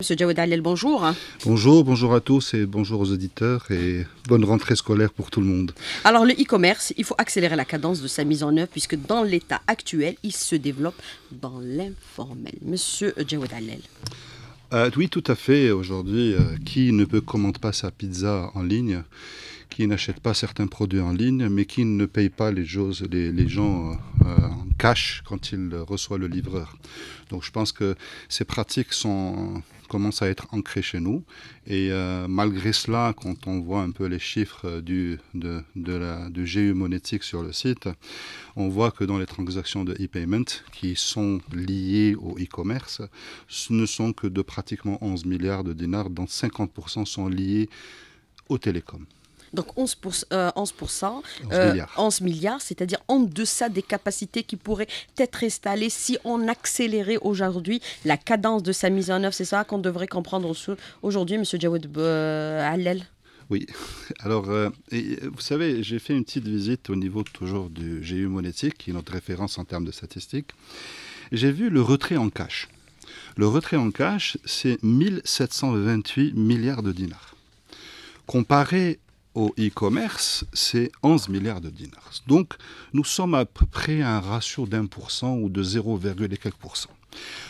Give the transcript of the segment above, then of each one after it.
Monsieur Jawed Alel, bonjour. Bonjour, bonjour à tous et bonjour aux auditeurs et bonne rentrée scolaire pour tout le monde. Alors le e-commerce, il faut accélérer la cadence de sa mise en œuvre puisque dans l'état actuel, il se développe dans l'informel. Monsieur Jawad euh, oui, tout à fait. Aujourd'hui, euh, qui ne peut commande pas sa pizza en ligne, qui n'achète pas certains produits en ligne, mais qui ne paye pas les, les, gens euh, en cash quand il reçoit le livreur. Donc je pense que ces pratiques sont commence à être ancré chez nous. Et euh, malgré cela, quand on voit un peu les chiffres euh, du, de, la, du GU monétique sur le site, on voit que dans les transactions de e-payment qui sont liées au e-commerce, ce ne sont que de pratiquement 11 milliards de dinars, dont 50% sont liés au télécom. Donc 11%, 11%, euh, euh, milliards, c'est-à-dire en deçà des capacités qui pourraient être installées si on accélérait aujourd'hui la cadence de sa mise en œuvre. C'est ça qu'on devrait comprendre aujourd'hui, M. Jawed Hallel euh, oui, alors, vous savez, j'ai fait une petite visite au niveau toujours du GU Monétique, qui est notre référence en termes de statistiques. J'ai vu le retrait en cash. Le retrait en cash, c'est 1728 milliards de dinars. Comparé au e-commerce, c'est 11 milliards de dinars. Donc, nous sommes à peu près à un ratio d'un ou de 0,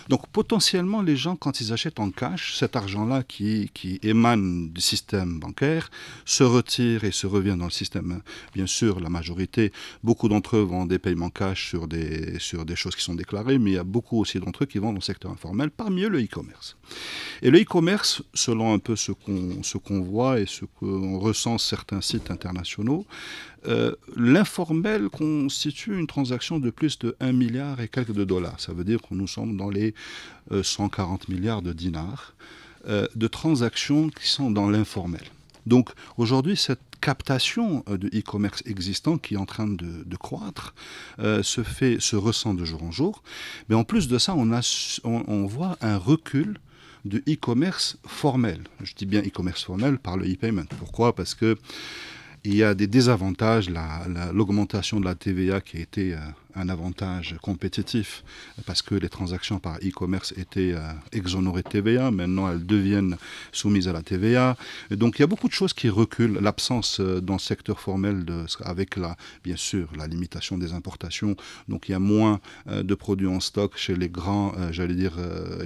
donc potentiellement, les gens, quand ils achètent en cash, cet argent-là qui, émane du système bancaire se retire et se revient dans le système. Bien sûr, la majorité, beaucoup d'entre eux vont des paiements cash sur des, sur des choses qui sont déclarées, mais il y a beaucoup aussi d'entre eux qui vont dans le secteur informel, parmi eux le e-commerce. Et le e-commerce, selon un peu ce qu'on voit et ce qu'on ressent certains sites internationaux, euh, l'informel constitue une transaction de plus de 1 milliard et quelques de dollars. Ça veut dire que nous sommes dans les 140 euh, milliards de dinars euh, de transactions qui sont dans l'informel. Donc aujourd'hui, cette captation de e-commerce existant qui est en train de, croître se, fait, se ressent de jour en jour. Mais en plus de ça, on, a, on voit un recul de e-commerce formel. Je dis bien e-commerce formel par le e-payment. Pourquoi Parce que il y a des désavantages, l'augmentation la, de la TVA qui a été euh, un avantage compétitif parce que les transactions par e-commerce étaient euh, exonérées TVA. Maintenant, elles deviennent soumises à la TVA. donc, il y a beaucoup de choses qui reculent. L'absence euh, dans le secteur formel, de, avec la, bien sûr la limitation des importations. Donc, il y a moins euh, de produits en stock chez les grands, j'allais dire,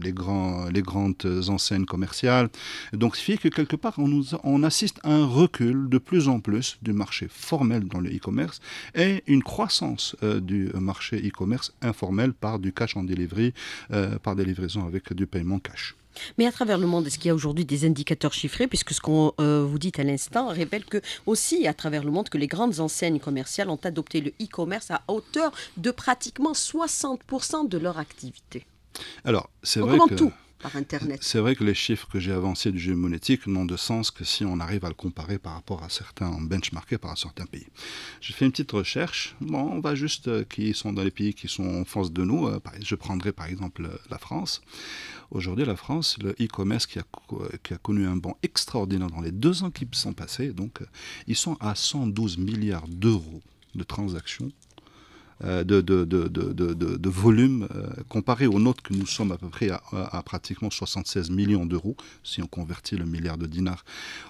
les, grands, les grandes enseignes commerciales. Donc, ce qui fait que quelque part, on, nous, on assiste à un recul de plus en plus du marché formel dans le e-commerce et une croissance du marché e-commerce informel par du cash en delivery, euh, par des livraisons avec du paiement cash. Mais à travers le monde, est-ce qu'il y a aujourd'hui des indicateurs chiffrés Puisque ce qu'on euh, vous dit à l'instant révèle que aussi à travers le monde que les grandes enseignes commerciales ont adopté le e-commerce à hauteur de pratiquement 60% de leur activité. Alors, c'est vrai que... Tout c'est vrai que les chiffres que j'ai avancés du jeu monétique n'ont de sens que si on arrive à le comparer par rapport à certains benchmarkés par certains pays. J'ai fait une petite recherche. Bon, on va juste euh, qui sont dans les pays qui sont en face de nous. Euh, je prendrai par exemple euh, la France. Aujourd'hui, la France, le e-commerce qui a, connu un bond extraordinaire dans les deux ans qui sont passés, donc, ils sont à 112 milliards d'euros de transactions euh, de, de, volume euh, comparé aux nôtres que nous sommes à peu près à, pratiquement 76 millions d'euros, si on convertit le milliard de dinars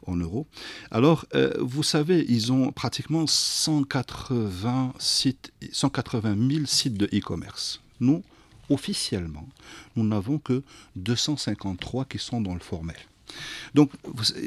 en euros. Alors, euh, vous savez, ils ont pratiquement 180, sites, 180 000 sites de e-commerce. Nous, officiellement, nous n'avons que 253 qui sont dans le formel. Donc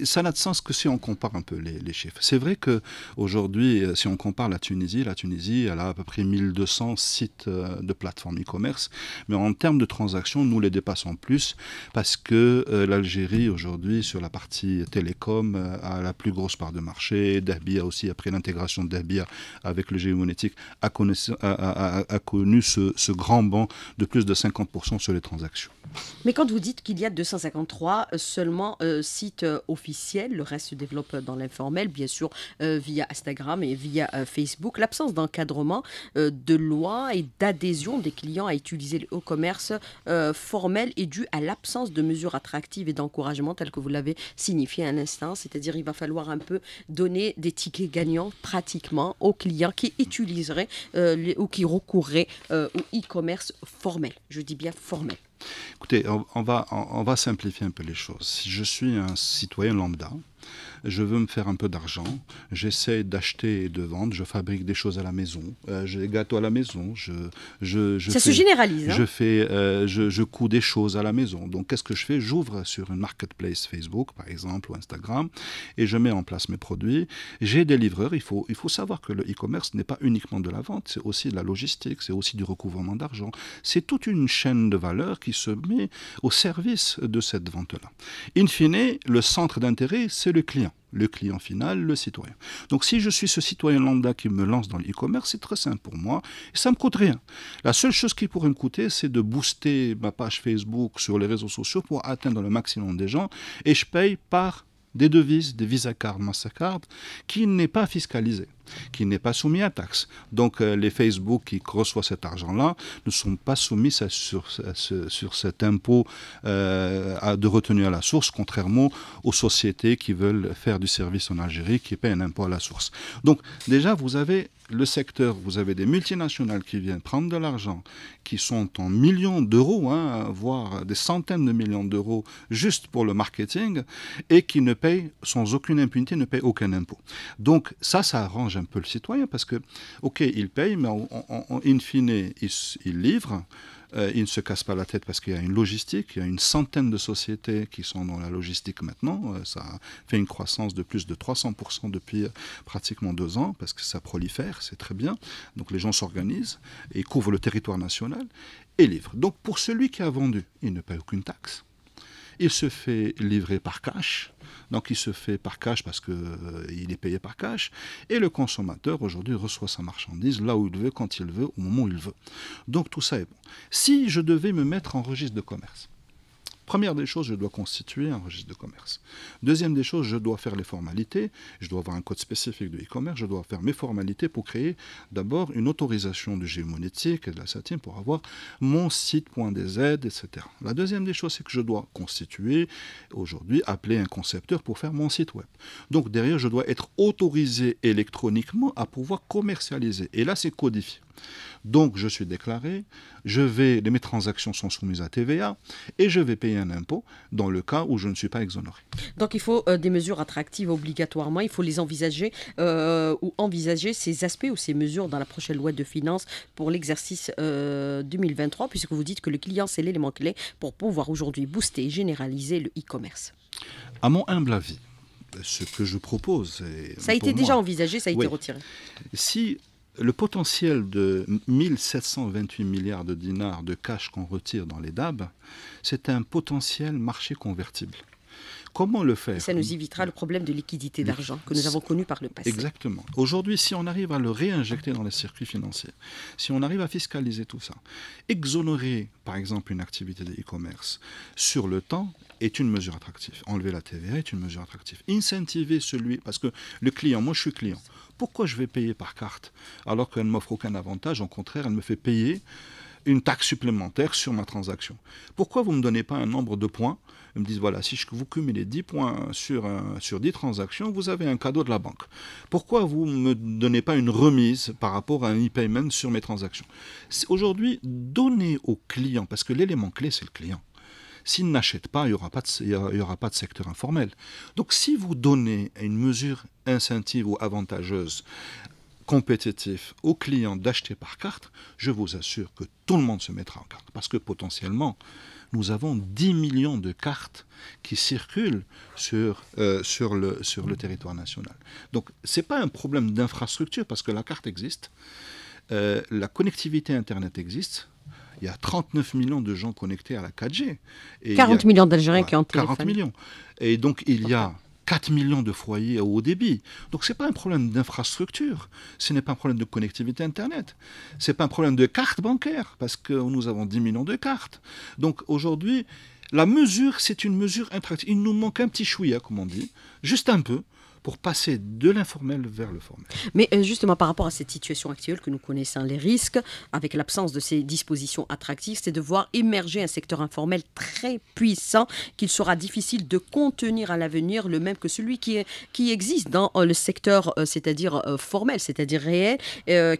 ça n'a de sens que si on compare un peu les, chiffres. C'est vrai que aujourd'hui, euh, si on compare la Tunisie, la Tunisie, elle a à peu près 1200 sites euh, de plateformes e-commerce, mais en termes de transactions, nous les dépassons plus parce que euh, l'Algérie aujourd'hui sur la partie télécom a la plus grosse part de marché. Dabia aussi, après l'intégration de Dabia avec le géomonétique, a, connu, a, connu ce, grand banc de plus de 50% sur les transactions. Mais quand vous dites qu'il y a 253 seulement euh, site euh, officiel. Le reste se développe dans l'informel, bien sûr, euh, via Instagram et via Facebook. L'absence d'encadrement de loi et d'adhésion des clients à utiliser le e commerce formel est due à l'absence de mesures attractives et d'encouragement, telles que vous l'avez signifié à l'instant, C'est-à-dire, il va falloir un peu donner des tickets gagnants pratiquement aux clients qui utiliseraient ou qui recourraient au e-commerce formel. Je dis bien formel. Écoutez, on, va, va simplifier un peu les choses. Si je suis un citoyen lambda, je veux me faire un peu d'argent, j'essaie d'acheter et de vendre, je fabrique des choses à la maison, euh, j'ai des gâteaux à la maison, je, ça se généralise. Hein. je fais, euh, je, je couds des choses à la maison. Donc qu'est-ce que je fais J'ouvre sur une marketplace Facebook par exemple ou Instagram et je mets en place mes produits. J'ai des livreurs. Il faut, il faut savoir que le e-commerce n'est pas uniquement de la vente, c'est aussi de la logistique, c'est aussi du recouvrement d'argent. C'est toute une chaîne de valeur qui se met au service de cette vente-là. In fine, le centre d'intérêt, c'est le le client, le client final, le citoyen. Donc si je suis ce citoyen lambda qui me lance dans l'e-commerce, c'est très simple pour moi ça ne me coûte rien. La seule chose qui pourrait me coûter, c'est de booster ma page Facebook sur les réseaux sociaux pour atteindre le maximum des gens et je paye par des devises, des Visa Card, Mastercard, qui n'est pas fiscalisé qui n'est pas soumis à taxe. Donc euh, les Facebook qui reçoivent cet argent-là ne sont pas soumis sur, cet impôt euh, à, de retenue à la source, contrairement aux sociétés qui veulent faire du service en Algérie, qui paient un impôt à la source. Donc déjà, vous avez le secteur, vous avez des multinationales qui viennent prendre de l'argent, qui sont en millions d'euros, hein, voire des centaines de millions d'euros juste pour le marketing, et qui ne payent sans aucune impunité, ne payent aucun impôt. Donc ça, ça arrange un peu le citoyen parce que, ok, il paye, mais en in fine, il, livre. Euh, il ne se casse pas la tête parce qu'il y a une logistique, il y a une centaine de sociétés qui sont dans la logistique maintenant. Euh, ça fait une croissance de plus de 300% depuis euh, pratiquement deux ans parce que ça prolifère, c'est très bien. Donc les gens s'organisent et couvrent le territoire national et livrent. Donc pour celui qui a vendu, il ne paye aucune taxe. Il se fait livrer par cash. Donc il se fait par cash parce qu'il euh, il est payé par cash. Et le consommateur, aujourd'hui, reçoit sa marchandise là où il veut, quand il veut, au moment où il veut. Donc tout ça est bon. Si je devais me mettre en registre de commerce, Première des choses, je dois constituer un registre de commerce. Deuxième des choses, je dois faire les formalités. Je dois avoir un code spécifique de e-commerce. Je dois faire mes formalités pour créer d'abord une autorisation du géomonétique et de la SATIM pour avoir mon site point des etc. La deuxième des choses, c'est que je dois constituer aujourd'hui, appeler un concepteur pour faire mon site web. Donc derrière, je dois être autorisé électroniquement à pouvoir commercialiser. Et là, c'est codifié. Donc je suis déclaré, je vais, mes transactions sont soumises à TVA et je vais payer un impôt dans le cas où je ne suis pas exonéré. Donc il faut euh, des mesures attractives obligatoirement, il faut les envisager euh, ou envisager ces aspects ou ces mesures dans la prochaine loi de finances pour l'exercice 2023, euh, puisque vous dites que le client, c'est l'élément clé pour pouvoir aujourd'hui booster et généraliser le e-commerce. À mon humble avis, ce que je propose. ça a été déjà envisagé, ça a été retiré. Si le potentiel de 1728 milliards de dinars de cash qu'on retire dans les DAB, c'est un potentiel marché convertible. Comment le faire Ça nous évitera le problème de liquidité d'argent que nous avons connu par le passé. Exactement. Aujourd'hui, si on arrive à le réinjecter dans les circuits financiers, si on arrive à fiscaliser tout ça, exonérer par exemple une activité de e-commerce sur le temps est une mesure attractive. Enlever la TVA est une mesure attractive. Incentiver celui, parce que le client, moi je suis client, pourquoi je vais payer par carte alors qu'elle ne m'offre aucun avantage Au contraire, elle me fait payer une taxe supplémentaire sur ma transaction. Pourquoi vous ne me donnez pas un nombre de points Ils me disent, voilà, si je vous cumulez 10 points sur, sur 10 transactions, vous avez un cadeau de la banque. Pourquoi vous ne me donnez pas une remise par rapport à un e-payment sur mes transactions Aujourd'hui, donnez au client, parce que l'élément clé, c'est le client. S'ils n'achètent pas, il n'y aura, pas de, y aura pas de secteur informel. Donc si vous donnez une mesure incentive ou avantageuse compétitive, aux clients d'acheter par carte, je vous assure que tout le monde se mettra en carte. Parce que potentiellement, nous avons 10 millions de cartes qui circulent sur, euh, sur, le, sur le territoire national. Donc ce n'est pas un problème d'infrastructure parce que la carte existe, euh, la connectivité Internet existe, il y a 39 millions de gens connectés à la 4G. Et 40 millions d'Algériens qui ont 40 millions. Et donc, il y a 4 millions de foyers à haut débit. Donc, ce n'est pas un problème d'infrastructure. Ce n'est pas un problème de connectivité Internet. Ce n'est pas un problème de carte bancaire, parce que nous avons 10 millions de cartes. Donc, aujourd'hui, la mesure, c'est une mesure intractable. Il nous manque un petit chouïa, comme on dit, juste un peu pour passer de l'informel vers le formel. Mais euh, justement, par rapport à cette situation actuelle que nous connaissons, les risques, avec l'absence de ces dispositions attractives, c'est de voir émerger un secteur informel très puissant qu'il sera difficile de contenir à l'avenir, le même que celui qui, est, qui existe dans euh, le secteur, euh, c'est-à-dire formel, c'est-à-dire réel,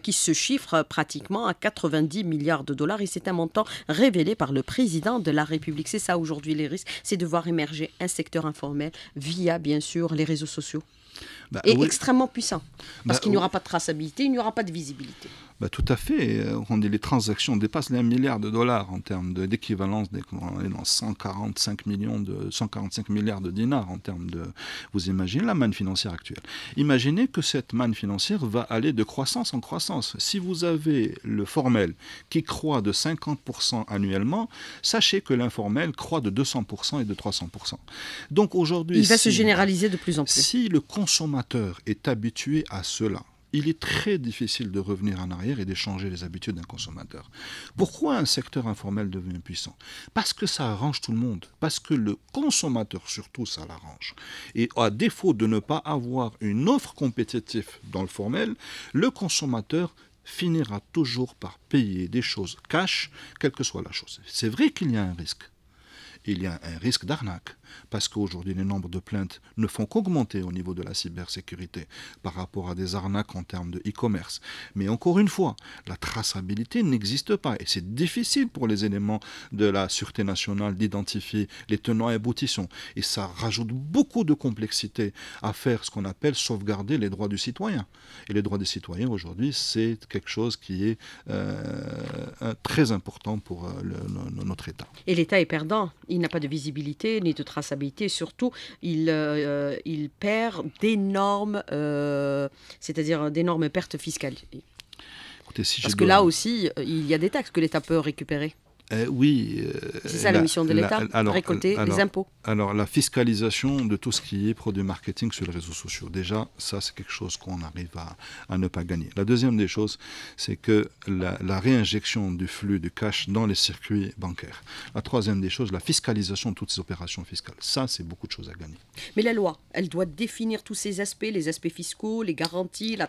qui se chiffre pratiquement à 90 milliards de dollars. Et c'est un montant révélé par le président de la République. C'est ça aujourd'hui les risques, c'est de voir émerger un secteur informel via, bien sûr, les réseaux sociaux. Bah et extrêmement puissant. Parce bah qu'il n'y aura pas de traçabilité, il n'y aura pas de visibilité. Bah, tout à fait. Euh, on dit les transactions dépassent les 1 milliard de dollars en termes d'équivalence. On est dans 145, millions de, 145 milliards de dinars en termes de. Vous imaginez la manne financière actuelle. Imaginez que cette manne financière va aller de croissance en croissance. Si vous avez le formel qui croît de 50% annuellement, sachez que l'informel croît de 200% et de 300%. Donc aujourd'hui. Il va se généraliser de plus en plus. Si le consommateur est habitué à cela, il est très difficile de revenir en arrière et d'échanger les habitudes d'un consommateur. Pourquoi un secteur informel devient puissant Parce que ça arrange tout le monde, parce que le consommateur surtout, ça l'arrange. Et à défaut de ne pas avoir une offre compétitive dans le formel, le consommateur finira toujours par payer des choses cash, quelle que soit la chose. C'est vrai qu'il y a un risque. Il y a un risque d'arnaque parce qu'aujourd'hui les nombres de plaintes ne font qu'augmenter au niveau de la cybersécurité par rapport à des arnaques en termes de e-commerce. Mais encore une fois, la traçabilité n'existe pas et c'est difficile pour les éléments de la sûreté nationale d'identifier les tenants et aboutissants. Et ça rajoute beaucoup de complexité à faire ce qu'on appelle sauvegarder les droits du citoyen. Et les droits des citoyens aujourd'hui, c'est quelque chose qui est euh, très important pour euh, notre État. Et l'État est perdant. Il n'a pas de visibilité ni de traçabilité et Surtout, il, euh, il perd d'énormes, euh, c'est-à-dire d'énormes pertes fiscales. Parce que là aussi, euh, il y a des taxes que l'État peut récupérer. Euh, oui. Euh, c'est ça la, mission de l'État, ah, récolter les euh, impôts. Alors la fiscalisation de tout ce qui est produit marketing sur les réseaux sociaux, déjà, ça c'est quelque chose qu'on arrive à, ne pas gagner. La deuxième des choses, c'est que la, réinjection du flux de cash dans les circuits bancaires. La troisième des choses, la fiscalisation de toutes ces opérations fiscales. Ça, c'est beaucoup de choses à gagner. Mais la loi, elle doit définir tous ces aspects, les aspects fiscaux, les garanties, la,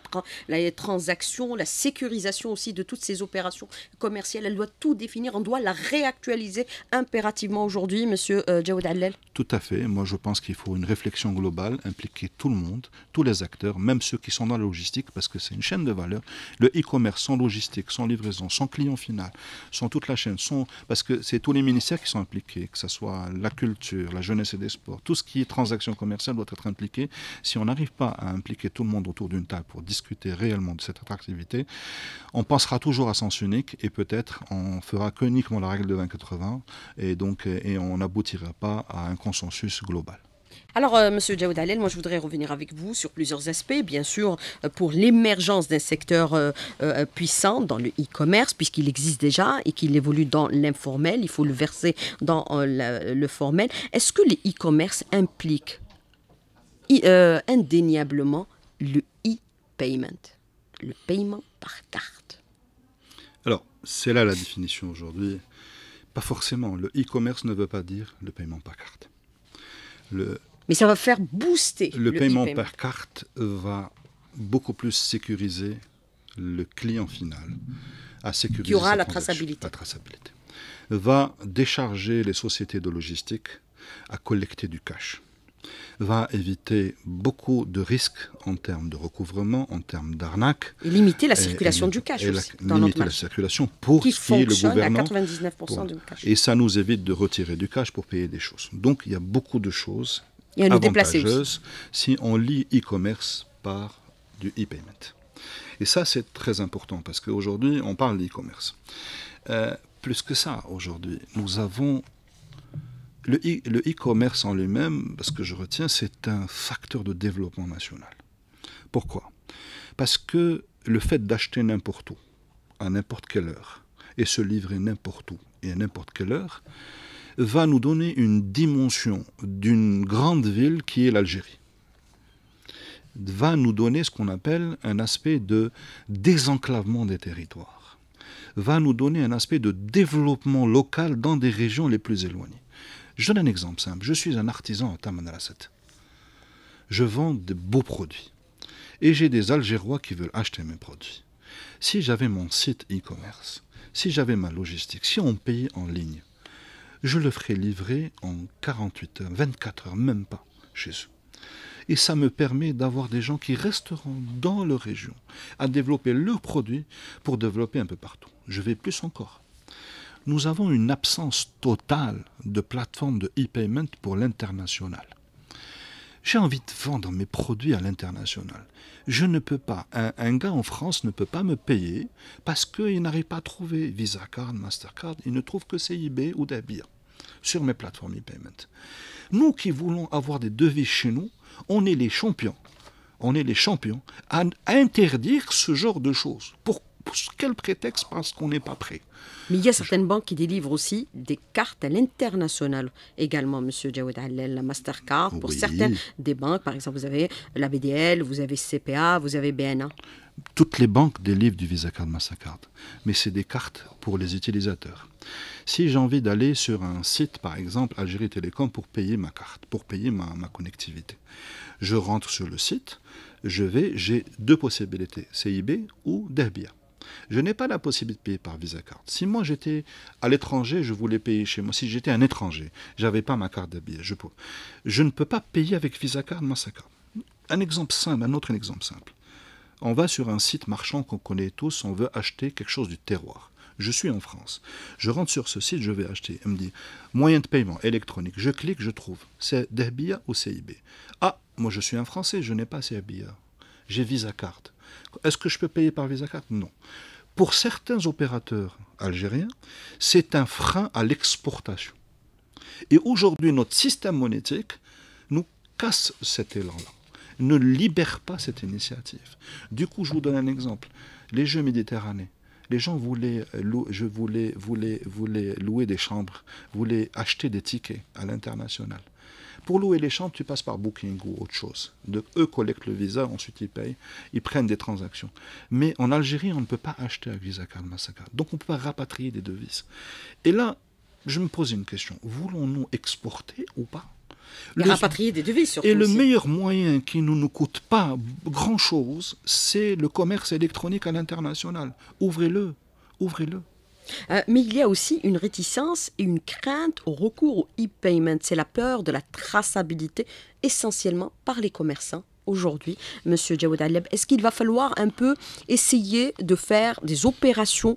la transaction, la sécurisation aussi de toutes ces opérations commerciales. Elle doit tout définir. On doit la réactualiser impérativement aujourd'hui, Monsieur euh, Tout à fait. Moi, je pense qu'il faut une réflexion globale, impliquer tout le monde, tous les acteurs, même ceux qui sont dans la logistique, parce que c'est une chaîne de valeur. Le e-commerce sans logistique, sans livraison, sans client final, sans toute la chaîne, parce que c'est tous les ministères qui sont impliqués, que ce soit la culture, la jeunesse et des sports, tout ce qui est transaction commerciale doit être impliqué. Si on n'arrive pas à impliquer tout le monde autour d'une table pour discuter réellement de cette attractivité, on passera toujours à sens unique et peut-être on fera que uniquement la règle de 20 et donc euh, et on n'aboutira pas à un consensus global. Alors, euh, Monsieur moi je voudrais revenir avec vous sur plusieurs aspects. Bien sûr, euh, pour l'émergence d'un secteur puissant dans le e-commerce, puisqu'il existe déjà et qu'il évolue dans l'informel, il faut le verser dans le formel. Est-ce que le e-commerce implique indéniablement le e-payment, le paiement par carte Alors, c'est là la définition aujourd'hui pas forcément. Le e-commerce ne veut pas dire le paiement par carte. Mais ça va faire booster. Le, le paiement par carte va beaucoup plus sécuriser le client final à sécuriser. Qui aura la traçabilité. Va décharger les sociétés de logistique à collecter du cash va éviter beaucoup de risques en termes de recouvrement, en termes d'arnaque. Et limiter la circulation du cash. Et dans limiter la circulation pour qui, qui le gouvernement. À 99 du cash. Et ça nous évite de retirer du cash pour payer des choses. Donc il y a beaucoup de choses et avantageuses si on lit e-commerce par du e-payment. Et ça, c'est très important parce qu'aujourd'hui, on parle d'e-commerce. Euh, plus que ça, aujourd'hui, nous avons le e-commerce en lui-même, parce que je retiens, c'est un facteur de développement national. Pourquoi Parce que le fait d'acheter n'importe où, à n'importe quelle heure, et se livrer n'importe où et à n'importe quelle heure, va nous donner une dimension d'une grande ville qui est l'Algérie. Va nous donner ce qu'on appelle un aspect de désenclavement des territoires. Va nous donner un aspect de développement local dans des régions les plus éloignées. Je donne un exemple simple. Je suis un artisan à Tamanrasset. Je vends de beaux produits. Et j'ai des Algérois qui veulent acheter mes produits. Si j'avais mon site e-commerce, si j'avais ma logistique, si on paye en ligne, je le ferais livrer en 48 heures, 24 heures, même pas chez eux. Et ça me permet d'avoir des gens qui resteront dans leur région, à développer leurs produits pour développer un peu partout. Je vais plus encore nous avons une absence totale de plateforme de e-payment pour l'international. J'ai envie de vendre mes produits à l'international. Je ne peux pas, un, gars en France ne peut pas me payer parce qu'il n'arrive pas à trouver Visa Card, Mastercard, il ne trouve que CIB ou Debir sur mes plateformes e-payment. Nous qui voulons avoir des devis chez nous, on est les champions on est les champions, à interdire ce genre de choses. Pourquoi pour quel prétexte Parce qu'on n'est pas prêt. Mais il y a certaines banques qui délivrent aussi des cartes à l'international également, Monsieur Jawed Allel, la Mastercard, pour certaines des banques. Par exemple, vous avez la BDL, vous avez CPA, vous avez BNA. Toutes les banques délivrent du Visa Card Mastercard, mais c'est des cartes pour les utilisateurs. Si j'ai envie d'aller sur un site, par exemple Algérie Télécom, pour payer ma carte, pour payer ma, ma connectivité, je rentre sur le site, je vais, j'ai deux possibilités, CIB ou Derbia je n'ai pas la possibilité de payer par Visa Si moi j'étais à l'étranger, je voulais payer chez moi. Si j'étais un étranger, j'avais pas ma carte d'habillage. je, je ne peux pas payer avec Visa Card, Massacre. Un exemple simple, un autre exemple simple. On va sur un site marchand qu'on connaît tous, on veut acheter quelque chose du terroir. Je suis en France. Je rentre sur ce site, je vais acheter. Elle me dit moyen de paiement électronique. Je clique, je trouve. C'est Derbia ou CIB. Ah, moi je suis un Français, je n'ai pas CIB. J'ai Visa Card. Est-ce que je peux payer par Visa carte Non. Pour certains opérateurs algériens, c'est un frein à l'exportation. Et aujourd'hui, notre système monétique nous casse cet élan-là, ne libère pas cette initiative. Du coup, je vous donne un exemple. Les Jeux méditerranéens, les gens voulaient, euh, je voulais, louer des chambres, voulaient acheter des tickets à l'international. Pour louer les chambres, tu passes par Booking ou autre chose. De, eux collectent le visa, ensuite ils payent, ils prennent des transactions. Mais en Algérie, on ne peut pas acheter avec Visa Card Massacre. Donc on ne peut pas rapatrier des devises. Et là, je me pose une question. Voulons-nous exporter ou pas rapatrier des devises, surtout. Et le meilleur moyen qui ne nous, nous coûte pas grand-chose, c'est le commerce électronique à l'international. Ouvrez-le, ouvrez-le. Euh, mais il y a aussi une réticence et une crainte au recours au e-payment. C'est la peur de la traçabilité, essentiellement par les commerçants aujourd'hui, Monsieur Jawad Aleb. Est-ce qu'il va falloir un peu essayer de faire des opérations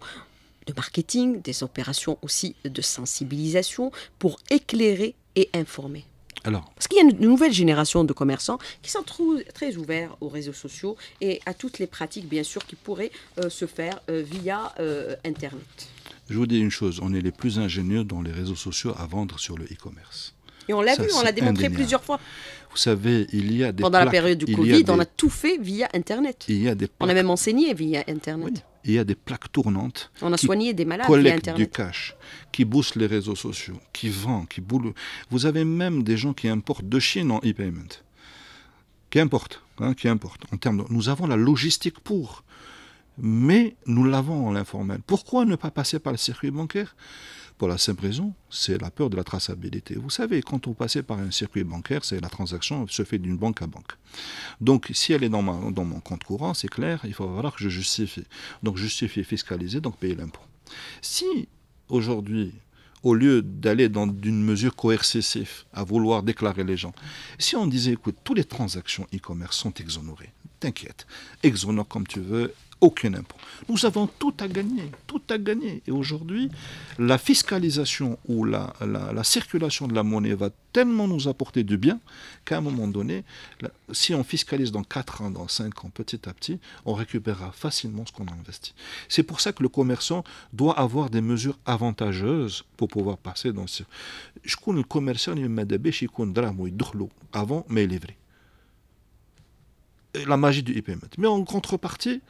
de marketing, des opérations aussi de sensibilisation pour éclairer et informer alors, Parce qu'il y a une nouvelle génération de commerçants qui sont très ouverts aux réseaux sociaux et à toutes les pratiques, bien sûr, qui pourraient euh, se faire euh, via Internet. Je vous dis une chose, on est les plus ingénieux dans les réseaux sociaux à vendre sur le e-commerce. Et on l'a vu, on l'a démontré plusieurs fois. Vous savez, il y a des Pendant la période du Covid, on a tout fait via Internet. Il y a des On a même enseigné via Internet. Il y a des plaques tournantes. On a soigné des malades via Internet. du cash, qui boostent les réseaux sociaux, qui vend, qui boule. Vous avez même des gens qui importent de Chine en e-payment. Qui importe, hein, qui importe. En termes Nous avons la logistique pour mais nous l'avons en l'informel. Pourquoi ne pas passer par le circuit bancaire Pour la simple raison, c'est la peur de la traçabilité. Vous savez, quand on passe par un circuit bancaire, c'est la transaction se fait d'une banque à banque. Donc, si elle est dans, dans mon compte courant, c'est clair, il faut falloir que je justifie. Donc, justifier, fiscaliser, donc payer l'impôt. Si aujourd'hui, au lieu d'aller dans une mesure coercitive à vouloir déclarer les gens. Si on disait, écoute, toutes les transactions e-commerce sont exonérées, t'inquiète, exonore comme tu veux, aucun impôt. Nous avons tout à gagner, tout à gagner. Et aujourd'hui, la fiscalisation ou la, la, circulation de la monnaie va tellement nous apporter du bien qu'à un moment donné, si on fiscalise dans 4 ans, dans 5 ans, petit à petit, on récupérera facilement ce qu'on a investi. C'est pour ça que le commerçant doit avoir des mesures avantageuses pour pouvoir passer dans ce... Je connais le commerçant, il m'a avant, mais vrai. La magie du IPM. E mais en contrepartie,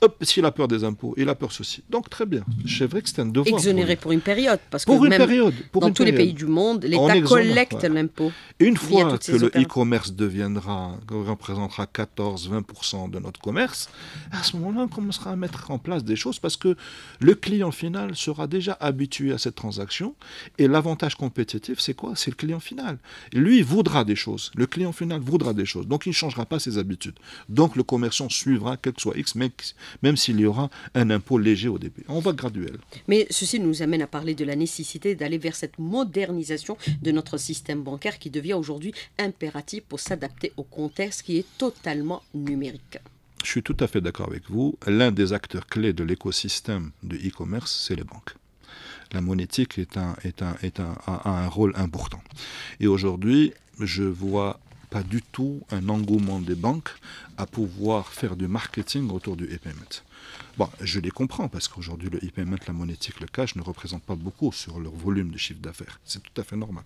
hop, s'il a peur des impôts, il a peur ceci. Donc très bien, c'est vrai que c'est un devoir. Exonéré pour, une période, parce que pour une période, pour dans tous les pays du monde, l'État collecte l'impôt. une fois que le e-commerce deviendra, représentera 14-20% de notre commerce, à ce moment-là, on commencera à mettre en place des choses parce que le client final sera déjà habitué à cette transaction. Et l'avantage compétitif, c'est quoi C'est le client final. Lui il voudra des choses. Le client final voudra des choses. Donc il ne changera pas ses habitudes. Donc le commerçant suivra, quel que soit X, mais même s'il y aura un impôt léger au début. On va graduel. Mais ceci nous amène à parler de la nécessité d'aller vers cette modernisation de notre système bancaire qui devient aujourd'hui impératif pour s'adapter au contexte qui est totalement numérique. Je suis tout à fait d'accord avec vous. L'un des acteurs clés de l'écosystème du e-commerce, c'est les banques la monétique est un, est un, est a, un rôle important. Et aujourd'hui, je vois pas du tout un engouement des banques à pouvoir faire du marketing autour du e-payment. Bon, je les comprends parce qu'aujourd'hui, le e la monétique, le cash ne représentent pas beaucoup sur leur volume de chiffre d'affaires. C'est tout à fait normal.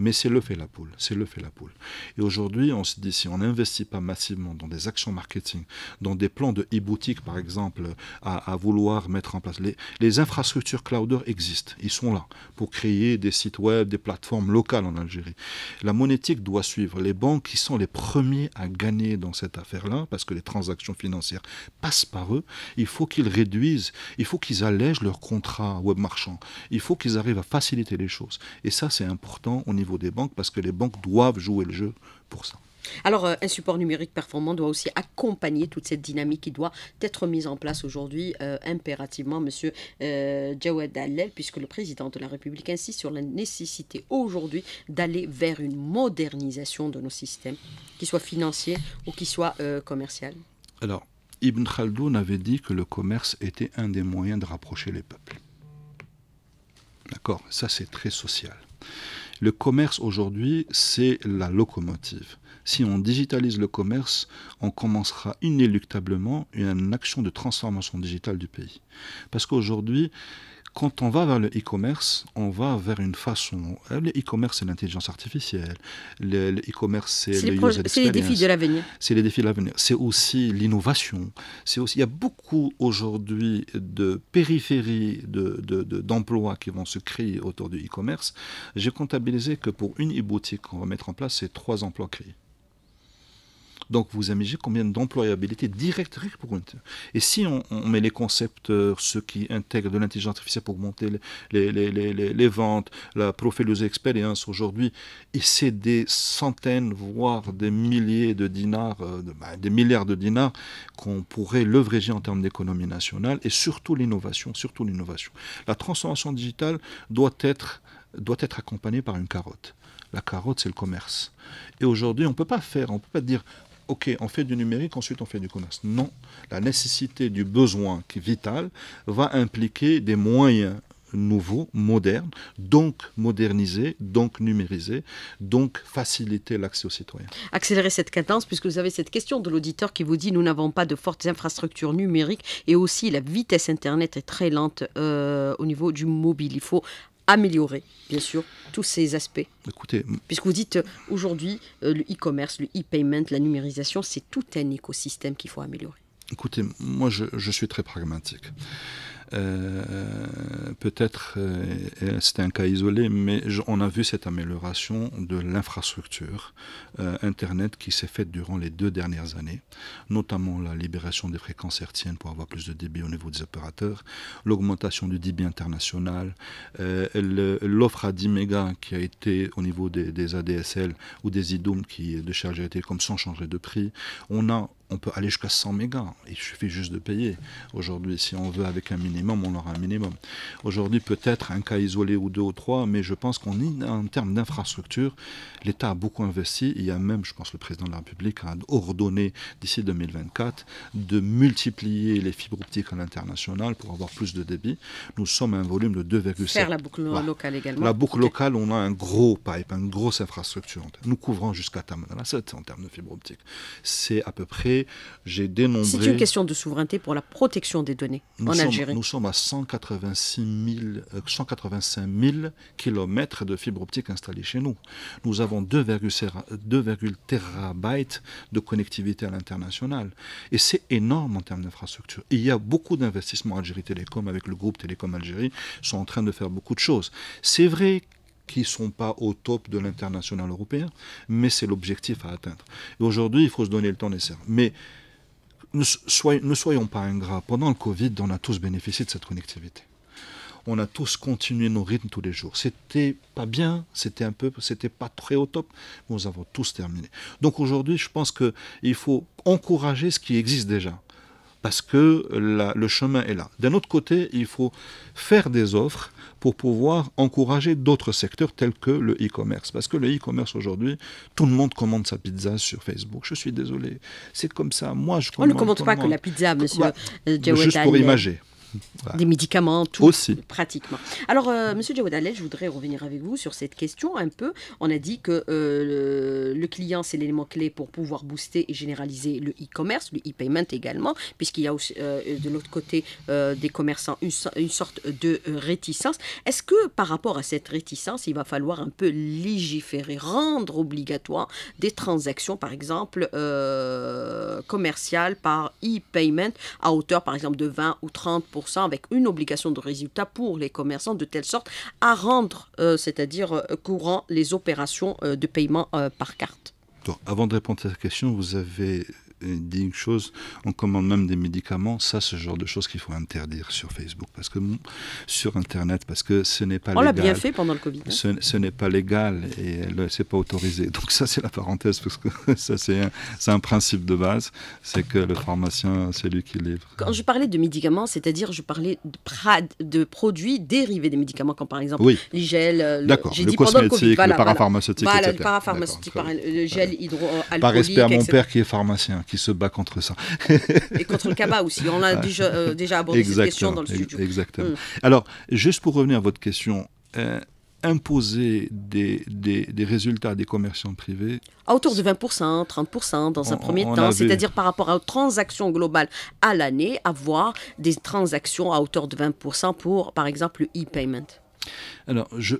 Mais c'est le fait la poule. C'est le fait la poule. Et aujourd'hui, on se dit, si on n'investit pas massivement dans des actions marketing, dans des plans de e-boutique, par exemple, à, vouloir mettre en place, les, les infrastructures clouders existent. Ils sont là pour créer des sites web, des plateformes locales en Algérie. La monétique doit suivre. Les banques qui sont les premiers à gagner dans cette affaire-là, parce que les transactions financières passent par eux, il faut qu'ils réduisent, il faut qu'ils allègent leurs contrats web marchands, il faut qu'ils arrivent à faciliter les choses. Et ça, c'est important au niveau des banques parce que les banques doivent jouer le jeu pour ça. Alors, euh, un support numérique performant doit aussi accompagner toute cette dynamique qui doit être mise en place aujourd'hui euh, impérativement, Monsieur Jawad euh, Jawed Allel, puisque le président de la République insiste sur la nécessité aujourd'hui d'aller vers une modernisation de nos systèmes, qu'ils soient financiers ou qu'ils soient commerciaux. Alors, Ibn Khaldoun avait dit que le commerce était un des moyens de rapprocher les peuples. D'accord Ça, c'est très social. Le commerce aujourd'hui, c'est la locomotive. Si on digitalise le commerce, on commencera inéluctablement une action de transformation digitale du pays. Parce qu'aujourd'hui, quand on va vers le e-commerce, on va vers une façon. Euh, le e-commerce, c'est l'intelligence artificielle. Le e-commerce, c'est C'est les défis de l'avenir. C'est les défis de l'avenir. C'est aussi l'innovation. C'est aussi. Il y a beaucoup aujourd'hui de périphéries d'emplois de, de, qui vont se créer autour du e-commerce. J'ai comptabilisé que pour une e-boutique qu'on va mettre en place, c'est trois emplois créés. Donc vous imaginez combien d'employabilité directe pour une... Et si on, met les concepts, euh, ceux qui intègrent de l'intelligence artificielle pour augmenter les, les, ventes, la prophéleuse expérience aujourd'hui, et c'est des centaines, voire des milliers de dinars, euh, ben, des milliards de dinars qu'on pourrait leverager en termes d'économie nationale, et surtout l'innovation, surtout l'innovation. La transformation digitale doit être, doit être accompagnée par une carotte. La carotte, c'est le commerce. Et aujourd'hui, on ne peut pas faire, on ne peut pas dire ok, on fait du numérique, ensuite on fait du commerce. Non, la nécessité du besoin qui est vital va impliquer des moyens nouveaux, modernes, donc modernisés, donc numérisés, donc faciliter l'accès aux citoyens. Accélérer cette cadence, puisque vous avez cette question de l'auditeur qui vous dit nous n'avons pas de fortes infrastructures numériques et aussi la vitesse Internet est très lente euh, au niveau du mobile. Il faut améliorer, bien sûr, tous ces aspects. Écoutez, puisque vous dites euh, aujourd'hui euh, le e-commerce, le e-payment, la numérisation, c'est tout un écosystème qu'il faut améliorer. Écoutez, moi je, je suis très pragmatique. Euh, peut-être, c'était euh, un cas isolé, mais on a vu cette amélioration de l'infrastructure euh, Internet qui s'est faite durant les deux dernières années, notamment la libération des fréquences RTN pour avoir plus de débit au niveau des opérateurs, l'augmentation du débit international, l'offre à 10 mégas qui a été au niveau des, ADSL ou des IDOM qui de charge a été comme sans changer de prix. On a on peut aller jusqu'à 100 mégas. Il suffit juste de payer. Aujourd'hui, si on veut avec un minimum, on aura un minimum. Aujourd'hui, peut-être un cas isolé ou deux ou trois, mais je pense qu'en en termes d'infrastructure. L'État a beaucoup investi. Il y a même, je pense, le président de la République a ordonné d'ici 2024 de multiplier les fibres optiques à l'international pour avoir plus de débit. Nous sommes à un volume de 2,7. la boucle locale également. La boucle locale, on a un gros pipe, une grosse infrastructure. Nous couvrons jusqu'à ta7 en termes de fibres optiques. C'est à peu près j'ai dénombré. C'est une question de souveraineté pour la protection des données en Algérie. Nous sommes à 186 185 000 kilomètres de fibre optique installée chez nous. Nous avons 2,2 terabytes de connectivité à l'international. Et c'est énorme en termes d'infrastructure. Il y a beaucoup d'investissements. Algérie Télécom, avec le groupe Télécom Algérie, sont en train de faire beaucoup de choses. C'est vrai qui ne sont pas au top de l'international européen, mais c'est l'objectif à atteindre. Et aujourd'hui, il faut se donner le temps nécessaire. Mais ne, soyons, pas ingrats. Pendant le Covid, on a tous bénéficié de cette connectivité on a tous continué nos rythmes tous les jours. C'était pas bien, c'était un peu, c'était pas très au top, mais nous avons tous terminé. Donc aujourd'hui, je pense qu'il faut encourager ce qui existe déjà parce que le chemin est là. D'un autre côté, il faut faire des offres pour pouvoir encourager d'autres secteurs tels que le e-commerce. Parce que le e-commerce aujourd'hui, tout le monde commande sa pizza sur Facebook. Je suis désolé, c'est comme ça. Moi, je commande, On ne commande pas que la pizza, bah, monsieur. Euh, bah, juste pour imager. Des médicaments, tout. Pratiquement. Alors, M. Euh, Monsieur je voudrais revenir avec vous sur cette question un peu. On a dit que euh, le, client, c'est l'élément clé pour pouvoir booster et généraliser le e-commerce, le e-payment également, puisqu'il y a aussi, euh, de l'autre côté des commerçants une, sorte de réticence. Est-ce que par rapport à cette réticence, il va falloir un peu légiférer, rendre obligatoire des transactions, par exemple, commerciales par e-payment à hauteur, par exemple, de 20 ou 30 avec une obligation de résultat pour les commerçants de telle sorte à rendre, euh, c'est-à-dire euh, courant, les opérations euh, de paiement par carte. avant de répondre à cette question, vous avez euh, dit une chose, on commande même des médicaments, ça, c'est le genre de choses qu'il faut interdire sur Facebook, parce que sur Internet, parce que ce n'est pas légal. On l'a bien fait pendant le Covid. Hein. Ce, n'est pas légal et c'est pas autorisé. Donc ça, c'est la parenthèse, parce que ça, c'est un, principe de base, c'est que le pharmacien, c'est lui qui livre. Quand je parlais de médicaments, c'est-à-dire je parlais de, produits dérivés des médicaments, comme par exemple les gels, le, cosmétique, dit le parapharmaceutique, le gel hydroalcoolique. Par respect à mon père qui est pharmacien, qui se bat contre ça. Et contre le cabas aussi. On a ah. euh, déjà, abordé cette question dans le studio. Exactement. Hmm. Alors, juste pour revenir à votre question, euh, imposer des, des, des, résultats des commerçants privés. autour hauteur de 20%, 30% dans un premier temps, c'est-à-dire par rapport aux transactions globales à l'année, avoir des transactions à hauteur de 20% pour, par exemple, le e-payment. Alors, je,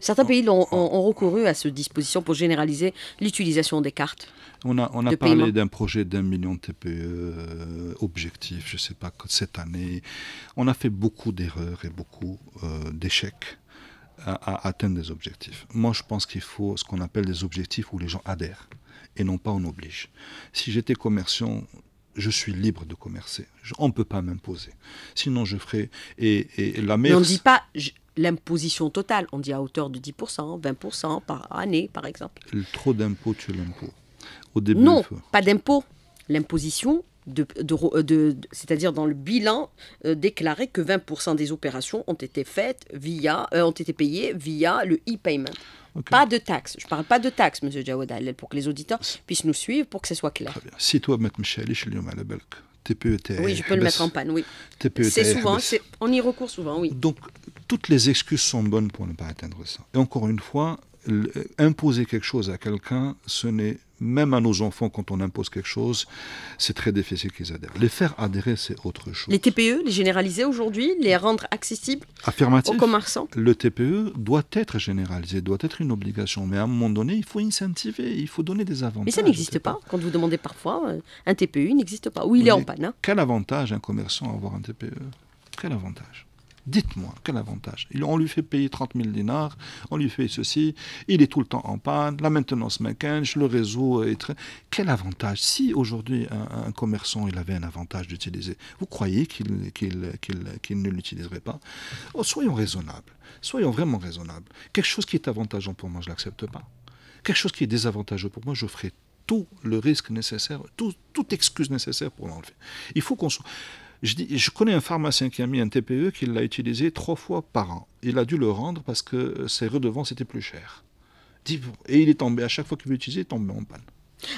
Certains pays ah. ont, recouru à cette disposition pour généraliser l'utilisation des cartes. On a, on a parlé d'un projet d'un million de TPE objectif, je ne sais pas, cette année. On a fait beaucoup d'erreurs et beaucoup euh, d'échecs à, atteindre des objectifs. Moi, je pense qu'il faut ce qu'on appelle des objectifs où les gens adhèrent et non pas on oblige. Si j'étais commerçant, je suis libre de commercer. on ne peut pas m'imposer. Sinon, je ferai. Et, la mer. Mais on ne dit pas l'imposition totale. On dit à hauteur de 10%, 20% hein, par année, par exemple. trop d'impôts tue l'impôt. Au début, non, pas d'impôt. L'imposition, de, de, c'est-à-dire dans le bilan euh, déclarer que 20% des opérations ont été faites via, euh, ont été payées via le e-payment. Pas de taxes. Je ne parle pas de taxes, M. Jawadal, pour que les auditeurs puissent nous suivre, pour que ce soit clair. Si toi, M. Michel, e Oui, je peux le bah, mettre en panne, oui. E c'est souvent, on y recourt souvent, oui. Donc, toutes les excuses sont bonnes pour ne pas atteindre ça. Et encore une fois, imposer quelque chose à quelqu'un, ce n'est même à nos enfants, quand on impose quelque chose, c'est très difficile qu'ils adhèrent. Les faire adhérer, c'est autre chose. Les TPE, les généraliser aujourd'hui, les rendre accessibles aux commerçants Le TPE doit être généralisé, doit être une obligation. Mais à un moment donné, il faut incentiver, il faut donner des avantages. Mais ça n'existe pas. Quand vous demandez parfois, euh, un TPE n'existe pas. Ou il est en panne. Hein. Quel avantage un commerçant à avoir un TPE Quel avantage Dites-moi, quel avantage On lui fait payer 30 000 dinars, on lui fait ceci, il est tout le temps en panne, la maintenance mécanique, le réseau est très... Quel avantage Si aujourd'hui un, commerçant il avait un avantage d'utiliser, vous croyez qu'il ne l'utiliserait pas oh, Soyons raisonnables, soyons vraiment raisonnables. Quelque chose qui est avantageant pour moi, je ne l'accepte pas. Quelque chose qui est désavantageux pour moi, je ferai tout le risque nécessaire, tout, toute excuse nécessaire pour l'enlever. Il faut qu'on soit... Je, connais un pharmacien qui a mis un TPE qui l'a utilisé trois fois par an. Il a dû le rendre parce que ses redevances étaient plus chères. Et il est tombé, à chaque fois qu'il l'utilisait, il est tombé en panne.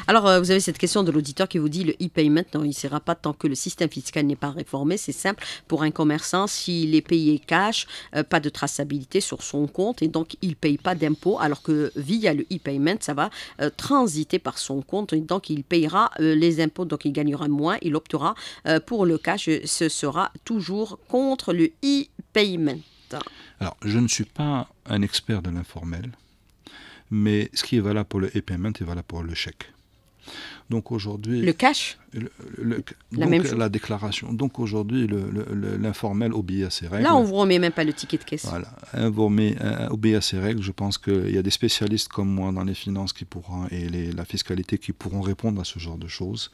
Alors, euh, vous avez cette question de l'auditeur qui vous dit le e-payment, non, il ne sera pas tant que le système fiscal n'est pas réformé. C'est simple. Pour un commerçant, s'il est payé cash, euh, pas de traçabilité sur son compte et donc il ne paye pas d'impôts, alors que via le e-payment, ça va euh, transiter par son compte et donc il payera les impôts, donc il gagnera moins, il optera pour le cash. Ce sera toujours contre le e-payment. Alors, je ne suis pas un expert de l'informel mais ce qui est valable pour le e-payment est valable pour le chèque. Donc aujourd'hui. Le cash La même chose. La déclaration. Donc aujourd'hui, l'informel obéit à ses règles. Là, on ne vous remet même pas le ticket de caisse. Voilà. On vous remet, obéit à ses règles. Je pense qu'il y a des spécialistes comme moi dans les finances qui pourront, et la fiscalité qui pourront répondre à ce genre de choses.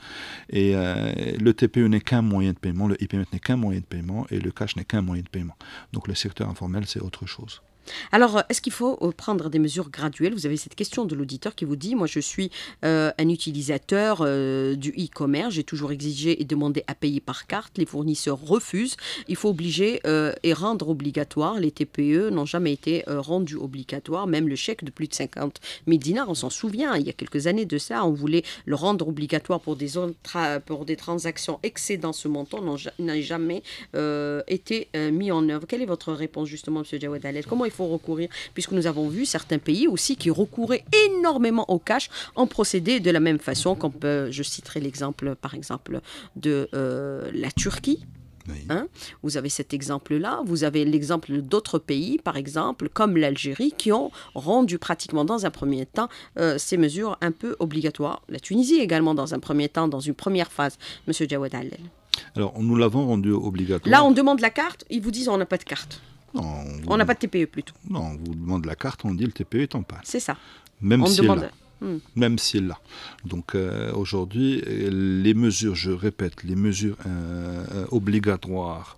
Et euh, le TPE n'est qu'un moyen de paiement, le e-payment n'est qu'un moyen de paiement et le cash n'est qu'un moyen de paiement. Donc le secteur informel, c'est autre chose. Alors, euh, est-ce qu'il faut euh, prendre des mesures graduelles Vous avez cette question de l'auditeur qui vous dit, moi je suis euh, un utilisateur du e-commerce, j'ai toujours exigé et demandé à payer par carte, les fournisseurs refusent, il faut obliger et rendre obligatoire, les TPE n'ont jamais été rendus obligatoires, même le chèque de plus de 50 000 dinars, on s'en souvient, il y a quelques années de ça, on voulait le rendre obligatoire pour des, pour des transactions excédant ce montant, n'a jamais été mis en œuvre. Quelle est votre réponse justement, M. Jawad Comment faut recourir, puisque nous avons vu certains pays aussi qui recouraient énormément au cash en procédé de la même façon. Qu'on peut, je citerai l'exemple, par exemple, de euh, la Turquie. Hein, vous avez cet exemple-là, vous avez l'exemple d'autres pays, par exemple, comme l'Algérie, qui ont rendu pratiquement dans un premier temps euh, ces mesures un peu obligatoires. La Tunisie également dans un premier temps, dans une première phase, monsieur Jawad Allen. Alors, nous l'avons rendu obligatoire. Là, on demande la carte, ils vous disent on n'a pas de carte on n'a pas de TPE plutôt. Non, on vous demande la carte, on dit le TPE est en panne. C'est ça. Même si Là. Hmm. même s'il là. Donc euh, aujourd'hui, euh, les mesures, je répète, les mesures euh, obligatoires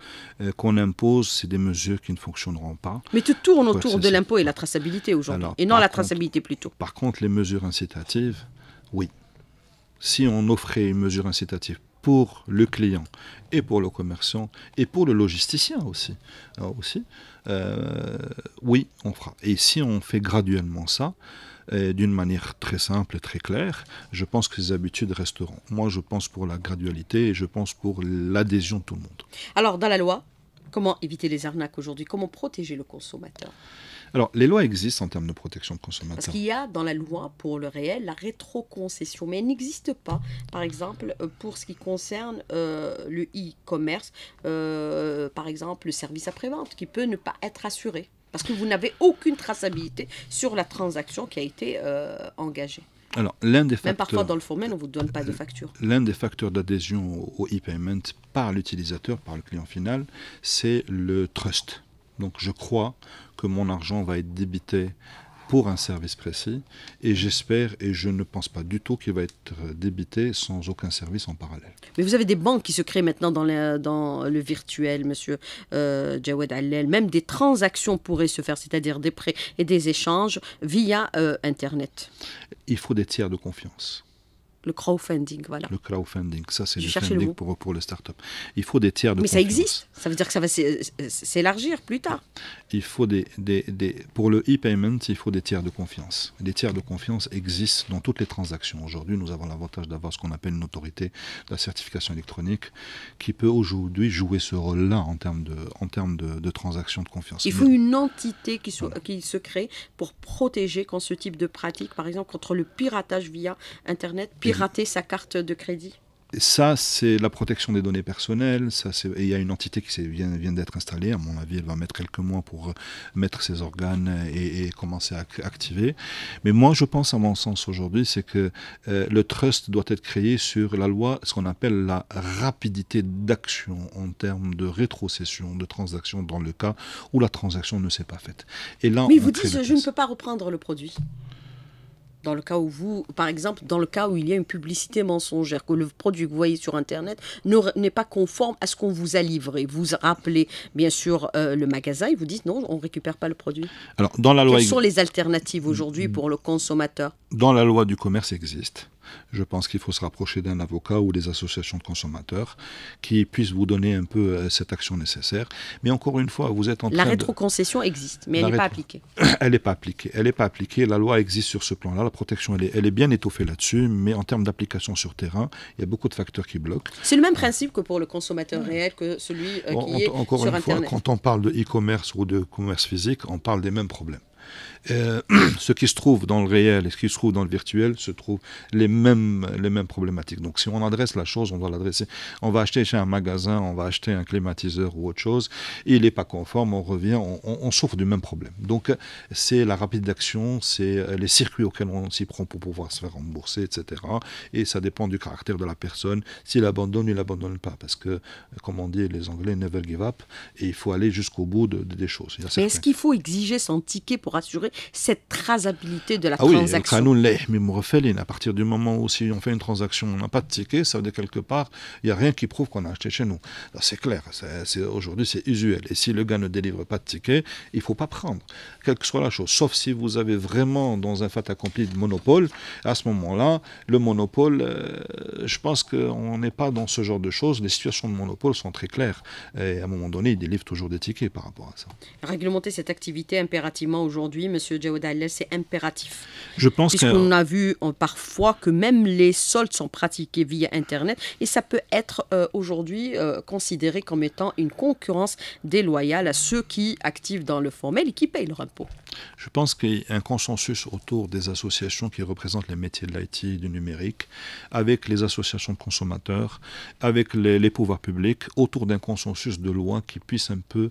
qu'on impose, c'est des mesures qui ne fonctionneront pas. Mais tout tourne autour de l'impôt et la traçabilité aujourd'hui, et non la traçabilité plutôt. Par contre, les mesures incitatives, oui. Si on offrait une mesure incitative pour le client et pour le commerçant et pour le logisticien aussi. aussi euh, oui, on fera. Et si on fait graduellement ça, d'une manière très simple et très claire, je pense que ces habitudes resteront. Moi, je pense pour la gradualité et je pense pour l'adhésion de tout le monde. Alors, dans la loi, comment éviter les arnaques aujourd'hui Comment protéger le consommateur alors, les lois existent en termes de protection de consommateurs. Parce qu'il y a dans la loi, pour le réel, la rétroconcession, mais elle n'existe pas. Par exemple, euh, pour ce qui concerne euh, le e-commerce, euh, par exemple, le service après-vente, qui peut ne pas être assuré, parce que vous n'avez aucune traçabilité sur la transaction qui a été engagée. Alors, l'un des facteurs, Même parfois dans le formel, on ne vous donne pas de facture. L'un des facteurs d'adhésion au e-payment par l'utilisateur, par le client final, c'est le trust. Donc je crois que mon argent va être débité pour un service précis, et j'espère, et je ne pense pas du tout qu'il va être débité sans aucun service en parallèle. Mais vous avez des banques qui se créent maintenant dans, le, virtuel, monsieur Jawad euh, Jawed Allel. Même des transactions pourraient se faire, c'est-à-dire des prêts et des échanges via euh, Internet. Il faut des tiers de confiance. Le crowdfunding, voilà. Le crowdfunding, ça c'est le crowdfunding pour, pour les startups. Il faut des tiers de Mais ça existe, ça veut dire que ça va s'élargir plus tard. Il faut des, des, des pour le e-payment, il faut des tiers de confiance. des tiers de confiance existent dans toutes les transactions. Aujourd'hui, nous avons l'avantage d'avoir ce qu'on appelle une autorité de la certification électronique qui peut aujourd'hui jouer ce rôle-là en termes de, en termes de, de transactions de confiance. Il faut une entité qui, soit, qui se crée pour protéger contre ce type de pratique, par exemple contre le piratage via Internet, piratage rater sa carte de crédit ça, c'est la protection des données personnelles. Ça, c'est... Et il y a une entité qui vient, vient d'être installée. À mon avis, elle va mettre quelques mois pour euh, mettre ses organes et, commencer à activer. Mais moi, je pense, à mon sens aujourd'hui, c'est que euh, le trust doit être créé sur la loi, ce qu'on appelle la rapidité d'action en termes de rétrocession de transaction dans le cas où la transaction ne s'est pas faite. Et là, vous dites, je ne peux pas reprendre le produit dans le cas où vous, par exemple, dans le cas où il y a une publicité mensongère, que le produit que vous voyez sur Internet n'est pas conforme à ce qu'on vous a livré. Vous rappelez bien sûr euh, le magasin et vous dites non, on ne récupère pas le produit. Alors, dans la loi Quelles sont les alternatives aujourd'hui pour le consommateur Dans la loi du commerce existe je pense qu'il faut se rapprocher d'un avocat ou des associations de consommateurs qui puissent vous donner un peu euh, cette action nécessaire. Mais encore une fois, vous êtes en la train. La rétroconcession existe, mais elle n'est pas appliquée. Elle n'est pas appliquée. Elle n'est pas appliquée. La loi existe sur ce plan-là. La protection, elle est, bien étoffée là-dessus, mais en termes d'application sur terrain, il y a beaucoup de facteurs qui bloquent. C'est le même principe que pour le consommateur réel que celui euh, qui sur Internet. encore une Fois, quand on parle de e-commerce ou de commerce physique, on parle des mêmes problèmes. Euh, ce qui se trouve dans le réel et ce qui se trouve dans le virtuel se trouvent les mêmes, les mêmes problématiques. Donc si on adresse la chose, on doit l'adresser. On va acheter chez un magasin, on va acheter un climatiseur ou autre chose, il n'est pas conforme, on revient, on, souffre du même problème. Donc c'est la rapide action, c'est euh, les circuits auxquels on s'y prend pour pouvoir se faire rembourser, etc. Et ça dépend du caractère de la personne. S'il abandonne, il abandonne pas. Parce que, comme on dit les Anglais, never give up. Et il faut aller jusqu'au bout de, des choses. Est-ce qu'il faut exiger son ticket pour assurer cette traçabilité de la ah transaction. Oui, à partir du moment où si on fait une transaction, on n'a pas de ticket, ça veut dire quelque part, il n'y a rien qui prouve qu'on a acheté chez nous. C'est clair, aujourd'hui c'est usuel. Et si le gars ne délivre pas de ticket, il ne faut pas prendre, quelle que soit la chose. Sauf si vous avez vraiment dans un fait accompli de monopole, à ce moment-là, le monopole, euh, je pense qu'on n'est pas dans ce genre de choses. Les situations de monopole sont très claires. Et à un moment donné, il délivre toujours des tickets par rapport à ça. Réglementer cette activité impérativement aujourd'hui aujourd'hui, M. Djaoudalel, c'est impératif. Je pense qu'on a vu euh, parfois que même les soldes sont pratiqués via Internet et ça peut être euh, aujourd'hui euh, considéré comme étant une concurrence déloyale à ceux qui activent dans le formel et qui payent leur impôt. Je pense qu'il y a un consensus autour des associations qui représentent les métiers de l'IT et du numérique, avec les associations de consommateurs, avec les, pouvoirs publics, autour d'un consensus de loi qui puisse un peu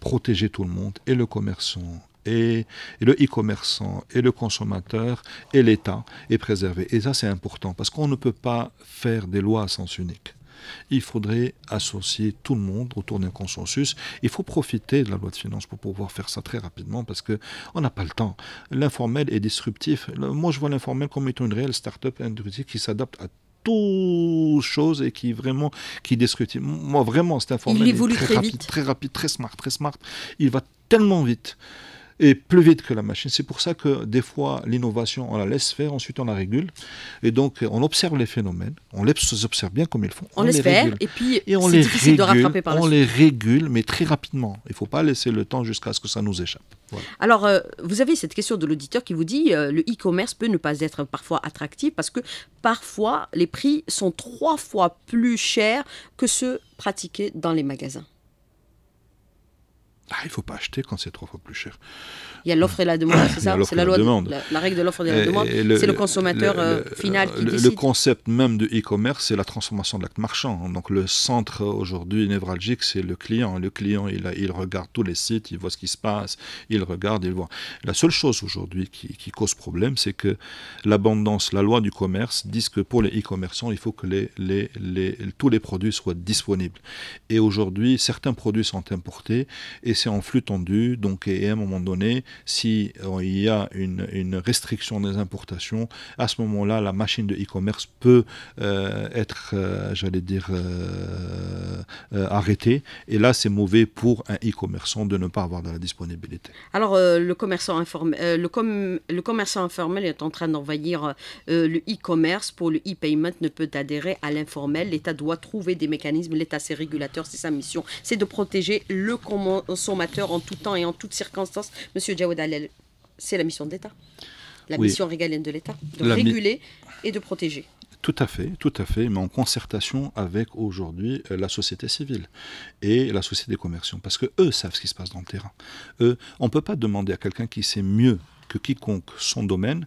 protéger tout le monde, et le commerçant, et, le e-commerçant, et le consommateur, et l'État est préservé. Et ça, c'est important, parce qu'on ne peut pas faire des lois à sens unique. Il faudrait associer tout le monde autour d'un consensus. Il faut profiter de la loi de finances pour pouvoir faire ça très rapidement parce qu'on n'a pas le temps. L'informel est disruptif. Moi, je vois l'informel comme étant une réelle start-up industrielle qui s'adapte à toutes choses et qui vraiment qui disruptif Moi, vraiment, cet informel est très, rapide, très rapide, très smart, très smart. Il va tellement vite et plus vite que la machine. C'est pour ça que des fois, l'innovation, on la laisse faire, ensuite on la régule. Et donc, on observe les phénomènes, on les observe bien comme ils font. On, les fait, et puis c'est on les de rattraper par On les régule, mais très rapidement. Il ne faut pas laisser le temps jusqu'à ce que ça nous échappe. Alors, euh, vous avez cette question de l'auditeur qui vous dit euh, le e-commerce peut ne pas être parfois attractif parce que parfois, les prix sont trois fois plus chers que ceux pratiqués dans les magasins. Ah, il ne faut pas acheter quand c'est trois fois plus cher. Il y a l'offre et la demande, c'est ça C'est la, loi De, la, la, règle de l'offre et de la demande. C'est le consommateur euh, final qui le, décide. Le concept même de e-commerce, c'est la transformation de l'acte marchand. Donc le centre aujourd'hui névralgique, c'est le client. Le client, il, il, regarde tous les sites, il voit ce qui se passe, il regarde, il voit. La seule chose aujourd'hui qui, qui, cause problème, c'est que l'abondance, la loi du commerce, disent que pour les e-commerçants, il faut que les, les, tous les produits soient disponibles. Et aujourd'hui, certains produits sont importés et c'est en flux tendu. Donc, et à un moment donné, si euh, il y a une, restriction des importations, à ce moment-là, la machine de e-commerce peut euh, être, euh, j'allais dire, arrêtée. Et là, c'est mauvais pour un e-commerçant de ne pas avoir de la disponibilité. Alors, le, commerçant informel, le, com le, commerçant informel est en train d'envahir le e-commerce. Pour le e-payment, ne peut adhérer à l'informel. L'État doit trouver des mécanismes. L'État, c'est régulateur, c'est sa mission. C'est de protéger le commerçant consommateur en tout temps et en toutes circonstances. Monsieur Jawadal, c'est la mission de l'État. La mission régalienne de l'État, de réguler et de protéger. Tout à fait, tout à fait, mais en concertation avec aujourd'hui euh, la société civile et la société des commerçants, parce que eux savent ce qui se passe dans le terrain. on ne peut pas demander à quelqu'un qui sait mieux quiconque son domaine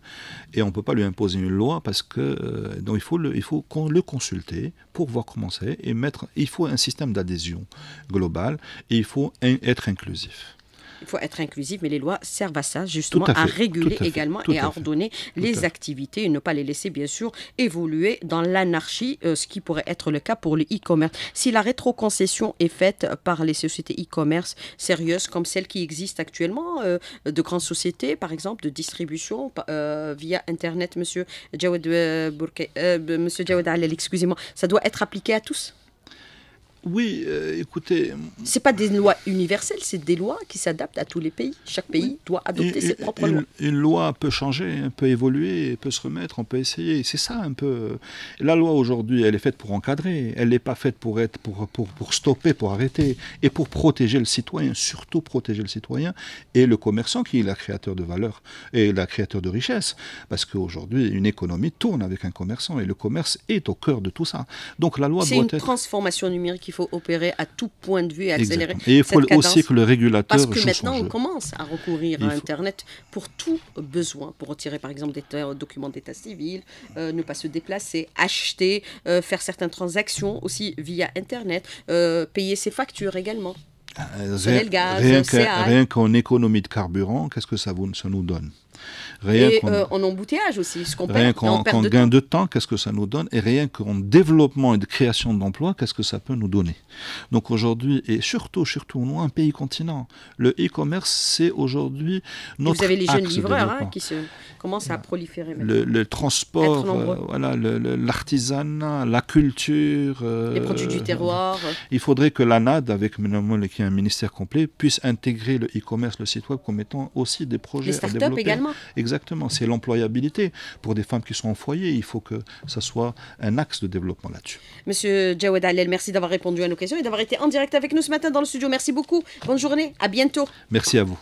et on ne peut pas lui imposer une loi parce que euh, donc il faut le, il faut qu'on le consulter pour voir comment c'est et mettre il faut un système d'adhésion global et il faut être inclusif. Il faut être inclusif, mais les lois servent à ça, justement, à, réguler également et à, ordonner les activités et ne pas les laisser, bien sûr, évoluer dans l'anarchie, euh, ce qui pourrait être le cas pour le e-commerce. Si la rétroconcession est faite par les sociétés e-commerce sérieuses comme celles qui existent actuellement, euh, de grandes sociétés, par exemple, de distribution euh, via Internet, monsieur Jawad, monsieur Alel, excusez-moi, ça doit être appliqué à tous oui, euh, écoutez. Ce pas des lois universelles, c'est des lois qui s'adaptent à tous les pays. Chaque pays doit adopter ses propres lois. Une loi peut changer, hein, peut évoluer, peut se remettre, on peut essayer. C'est ça un peu. Euh, la loi aujourd'hui, elle est faite pour encadrer. Elle n'est pas faite pour, être, pour, pour, pour stopper, pour arrêter. Et pour protéger le citoyen, surtout protéger le citoyen et le commerçant qui est la créateur de valeur et la créateur de richesse. Parce qu'aujourd'hui, une économie tourne avec un commerçant et le commerce est au cœur de tout ça. Donc la loi doit C'est une transformation numérique il faut opérer à tout point de vue et accélérer. Et il faut aussi que le régulateur. Parce que maintenant, on commence à recourir à Internet pour tout besoin, pour retirer par exemple des documents d'état civil, euh, ne pas se déplacer, acheter, euh, faire certaines transactions aussi via Internet, euh, payer ses factures également. Ah, rien, rien qu'en économie de carburant, qu'est-ce que ça, ça nous donne Rien et euh, en embouteillage aussi, ce qu'on perd. faire. gain de temps, qu'est-ce que ça nous donne Et rien qu'en développement et de création d'emplois, qu'est-ce que ça peut nous donner Donc aujourd'hui, et surtout, surtout, nous, un pays continent. Le e-commerce, c'est aujourd'hui notre. vous avez les jeunes livreurs hein, qui se commencent à proliférer. Le, transport, euh, voilà, l'artisanat, la culture. Euh, les produits du terroir. Il faudrait que l'ANAD, avec qui est un ministère complet, puisse intégrer le e-commerce, le site web, comme étant aussi des projets. Les start-up également Exactement, c'est l'employabilité. Pour des femmes qui sont en foyer, il faut que ça soit un axe de développement là-dessus. Monsieur Jawed Alel, merci d'avoir répondu à nos questions et d'avoir été en direct avec nous ce matin dans le studio. Merci beaucoup. Bonne journée. À bientôt. Merci à vous.